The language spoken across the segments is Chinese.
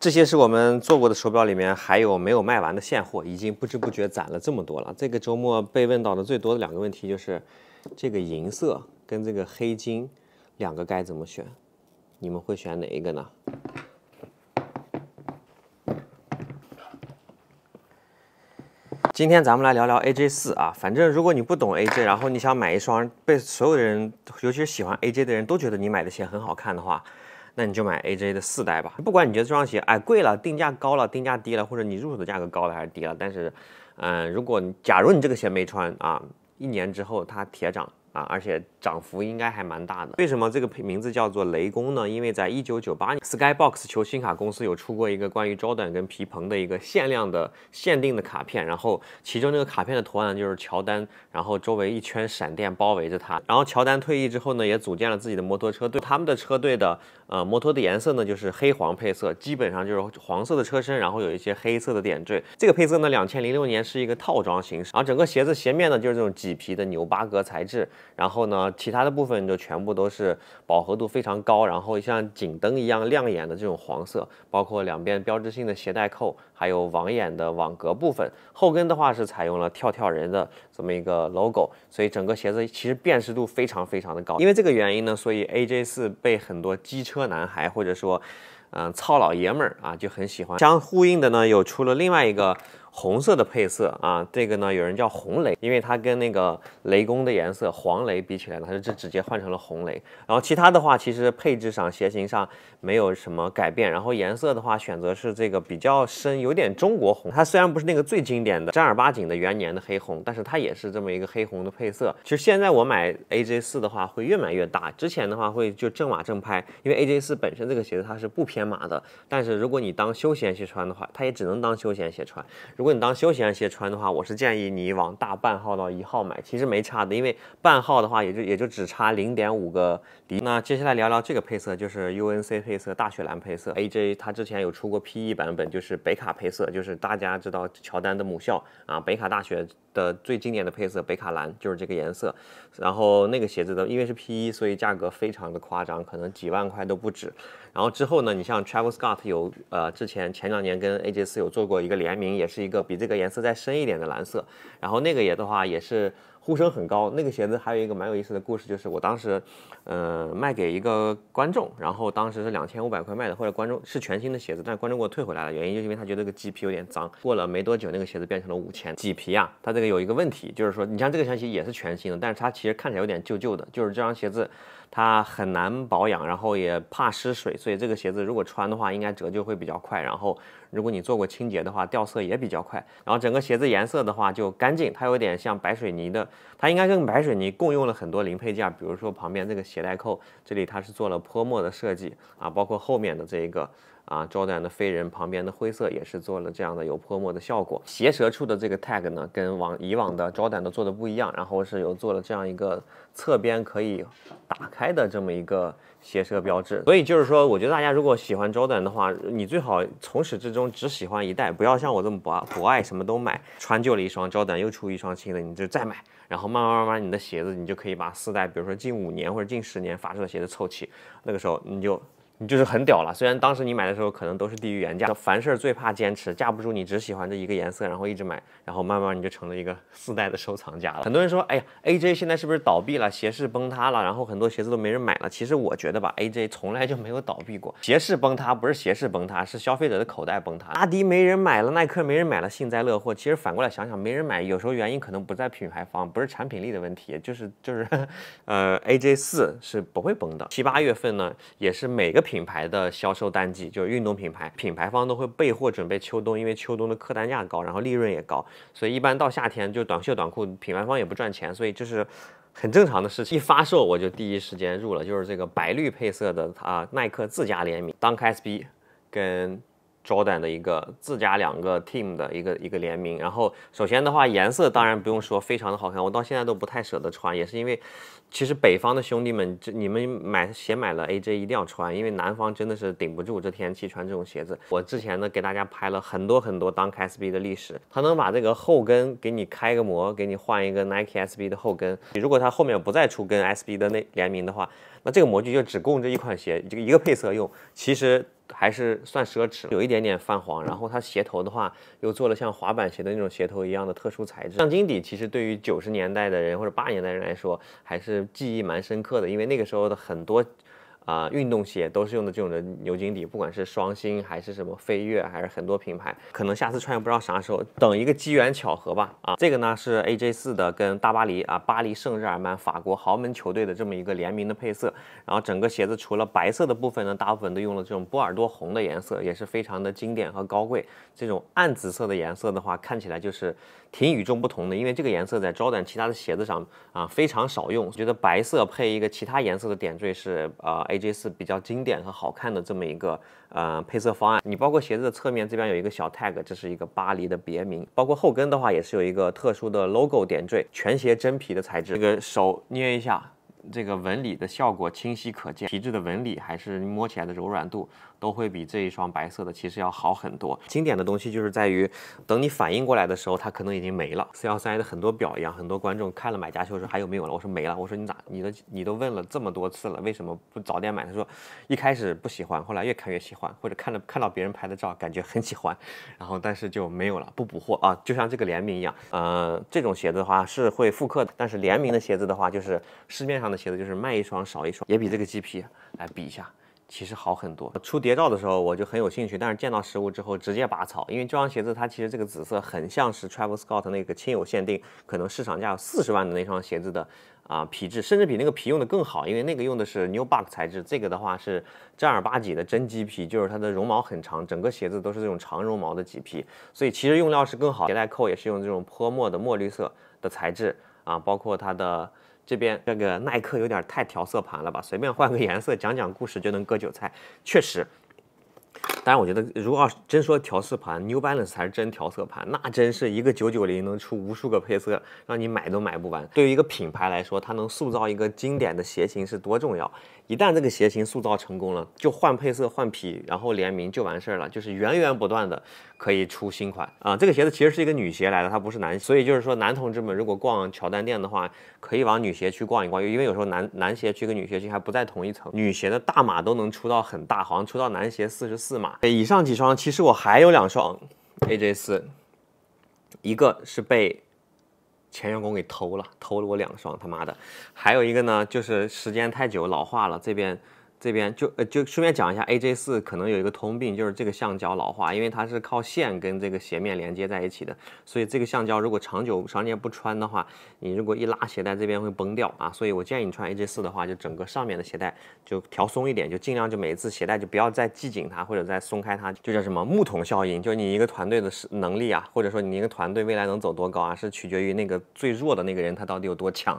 这些是我们做过的手表里面，还有没有卖完的现货，已经不知不觉攒了这么多了。这个周末被问到的最多的两个问题就是，这个银色跟这个黑金，两个该怎么选？你们会选哪一个呢？今天咱们来聊聊 AJ 四啊，反正如果你不懂 AJ，然后你想买一双被所有人，尤其是喜欢 AJ 的人都觉得你买的鞋很好看的话。那你就买 a j 的四代吧。不管你觉得这双鞋哎贵了，定价高了，定价低了，或者你入手的价格高了还是低了，但是，嗯，如果假如你这个鞋没穿啊，一年之后它铁涨。啊，而且涨幅应该还蛮大的。为什么这个名字叫做雷公呢？因为在一九九八年，Skybox 球星卡公司有出过一个关于 Jordan 跟皮蓬的一个限量的限定的卡片，然后其中那个卡片的图案就是乔丹，然后周围一圈闪电包围着他。然后乔丹退役之后呢，也组建了自己的摩托车队，他们的车队的呃摩托的颜色呢就是黑黄配色，基本上就是黄色的车身，然后有一些黑色的点缀。这个配色呢，两千零六年是一个套装形式，然后整个鞋子鞋面呢就是这种麂皮的牛巴格材质。然后呢，其他的部分就全部都是饱和度非常高，然后像警灯一样亮眼的这种黄色，包括两边标志性的鞋带扣，还有网眼的网格部分。后跟的话是采用了跳跳人的这么一个 logo，所以整个鞋子其实辨识度非常非常的高。因为这个原因呢，所以 AJ 四被很多机车男孩或者说，嗯，糙老爷们儿啊就很喜欢。相呼应的呢，又出了另外一个。红色的配色啊，这个呢，有人叫红雷，因为它跟那个雷公的颜色黄雷比起来呢，它是这直接换成了红雷。然后其他的话，其实配置上、鞋型上没有什么改变。然后颜色的话，选择是这个比较深，有点中国红。它虽然不是那个最经典的正儿八经的元年的黑红，但是它也是这么一个黑红的配色。其实现在我买 A J 四的话，会越买越大。之前的话会就正码正拍，因为 A J 四本身这个鞋子它是不偏码的。但是如果你当休闲鞋穿的话，它也只能当休闲鞋穿。如果你当休闲鞋穿的话，我是建议你往大半号到一号买，其实没差的，因为半号的话也就也就只差零点五个底。那接下来聊聊这个配色，就是 UNC 配色，大雪蓝配色。AJ 它之前有出过 PE 版本，就是北卡配色，就是大家知道乔丹的母校啊，北卡大学的最经典的配色，北卡蓝就是这个颜色。然后那个鞋子的因为是 PE，所以价格非常的夸张，可能几万块都不止。然后之后呢？你像 Travel Scott 有呃，之前前两年跟 AJ 四有做过一个联名，也是一个比这个颜色再深一点的蓝色。然后那个也的话也是。呼声很高。那个鞋子还有一个蛮有意思的故事，就是我当时，呃，卖给一个观众，然后当时是两千五百块卖的，或者观众是全新的鞋子，但观众给我退回来了，原因就是因为他觉得这个麂皮有点脏。过了没多久，那个鞋子变成了五千。麂皮啊，它这个有一个问题，就是说你像这个鞋也是全新的，但是它其实看起来有点旧旧的。就是这双鞋子它很难保养，然后也怕湿水，所以这个鞋子如果穿的话，应该折旧会比较快。然后如果你做过清洁的话，掉色也比较快。然后整个鞋子颜色的话就干净，它有点像白水泥的。它应该跟白水泥共用了很多零配件，比如说旁边这个鞋带扣，这里它是做了泼墨的设计啊，包括后面的这一个。啊，j o r d a n 的飞人旁边的灰色也是做了这样的有泼墨的效果。鞋舌处的这个 tag 呢，跟往以往的 Jordan 都做的不一样，然后是有做了这样一个侧边可以打开的这么一个鞋舌标志。所以就是说，我觉得大家如果喜欢 Jordan 的话，你最好从始至终只喜欢一代，不要像我这么博博爱，什么都买。穿旧了一双，Jordan 又出一双新的，你就再买，然后慢慢慢慢，你的鞋子你就可以把四代，比如说近五年或者近十年发售的鞋子凑齐，那个时候你就。你就是很屌了，虽然当时你买的时候可能都是低于原价，凡事最怕坚持，架不住你只喜欢这一个颜色，然后一直买，然后慢慢你就成了一个 四代的收藏家了。很多人说，哎呀，AJ 现在是不是倒闭了，鞋市崩塌了，然后很多鞋子都没人买了。其实我觉得吧，AJ 从来就没有倒闭过，鞋市崩塌不是鞋市崩塌，是消费者的口袋崩塌。阿迪没人买了，耐克没人买了，幸灾乐祸。其实反过来想想，没人买，有时候原因可能不在品牌方，不是产品力的问题，就是就是，呃，AJ 四是不会崩的。七八月份呢，也是每个。品牌的销售淡季就是运动品牌，品牌方都会备货准备秋冬，因为秋冬的客单价高，然后利润也高，所以一般到夏天就短袖短裤，品牌方也不赚钱，所以就是很正常的事情。一发售我就第一时间入了，就是这个白绿配色的啊，耐克自家联名，Dunk SB，跟。Jordan 的一个自家两个 team 的一个一个联名，然后首先的话，颜色当然不用说，非常的好看，我到现在都不太舍得穿，也是因为，其实北方的兄弟们，这你们买鞋买了 AJ 一定要穿，因为南方真的是顶不住这天气穿这种鞋子。我之前呢给大家拍了很多很多 Dunk SB 的历史，它能把这个后跟给你开个模，给你换一个 Nike SB 的后跟。如果它后面不再出跟 SB 的那联名的话，那这个模具就只供这一款鞋这个一个配色用，其实。还是算奢侈，有一点点泛黄。然后它鞋头的话，又做了像滑板鞋的那种鞋头一样的特殊材质。橡筋底其实对于九十年代的人或者八十年代人来说，还是记忆蛮深刻的，因为那个时候的很多。啊，运动鞋都是用的这种的牛筋底，不管是双星还是什么飞跃，还是很多品牌，可能下次穿也不知道啥时候，等一个机缘巧合吧。啊，这个呢是 AJ 四的跟大巴黎啊，巴黎圣日耳曼法国豪门球队的这么一个联名的配色，然后整个鞋子除了白色的部分呢，大部分都用了这种波尔多红的颜色，也是非常的经典和高贵。这种暗紫色的颜色的话，看起来就是。挺与众不同的，因为这个颜色在 Jordan 其他的鞋子上啊非常少用。觉得白色配一个其他颜色的点缀是啊 AJ 四比较经典和好看的这么一个呃配色方案。你包括鞋子的侧面这边有一个小 tag，这是一个巴黎的别名。包括后跟的话也是有一个特殊的 logo 点缀，全鞋真皮的材质。这个手捏一下。这个纹理的效果清晰可见，皮质的纹理还是摸起来的柔软度都会比这一双白色的其实要好很多。经典的东西就是在于，等你反应过来的时候，它可能已经没了。四幺三的很多表一样，很多观众看了买家秀说还有没有了，我说没了。我说你咋你的你都问了这么多次了，为什么不早点买？他说一开始不喜欢，后来越看越喜欢，或者看了看到别人拍的照感觉很喜欢，然后但是就没有了，不补货啊。就像这个联名一样，呃，这种鞋子的话是会复刻的，但是联名的鞋子的话就是市面上。的鞋子就是卖一双少一双，也比这个鸡皮来比一下，其实好很多。出谍照的时候我就很有兴趣，但是见到实物之后直接拔草，因为这双鞋子它其实这个紫色很像是 Travel Scott 那个亲友限定，可能市场价有四十万的那双鞋子的啊皮质，甚至比那个皮用的更好，因为那个用的是 New Buck 材质，这个的话是正儿八经的真鸡皮，就是它的绒毛很长，整个鞋子都是这种长绒毛的麂皮，所以其实用料是更好。鞋带扣也是用这种泼墨的墨绿色的材质啊，包括它的。这边这个耐克有点太调色盘了吧？随便换个颜色，讲讲故事就能割韭菜，确实。但是我觉得，如果要真说调色盘，New Balance 才是真调色盘，那真是一个九九零能出无数个配色，让你买都买不完。对于一个品牌来说，它能塑造一个经典的鞋型是多重要。一旦这个鞋型塑造成功了，就换配色、换皮，然后联名就完事儿了，就是源源不断的可以出新款啊。这个鞋子其实是一个女鞋来的，它不是男，所以就是说男同志们如果逛乔丹店的话，可以往女鞋区逛一逛，因为有时候男男鞋区跟女鞋区还不在同一层，女鞋的大码都能出到很大，好像出到男鞋四十四码。以上几双，其实我还有两双 AJ 四，一个是被前员工给偷了，偷了我两双他妈的，还有一个呢，就是时间太久老化了，这边。这边就呃就顺便讲一下，AJ 四可能有一个通病，就是这个橡胶老化，因为它是靠线跟这个鞋面连接在一起的，所以这个橡胶如果长久长时间不穿的话，你如果一拉鞋带，这边会崩掉啊。所以我建议你穿 AJ 四的话，就整个上面的鞋带就调松一点，就尽量就每一次鞋带就不要再系紧它，或者再松开它，就叫什么木桶效应，就你一个团队的能力啊，或者说你一个团队未来能走多高啊，是取决于那个最弱的那个人他到底有多强。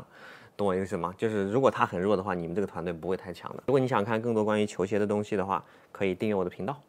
懂我意思吗？就是如果他很弱的话，你们这个团队不会太强的。如果你想看更多关于球鞋的东西的话，可以订阅我的频道。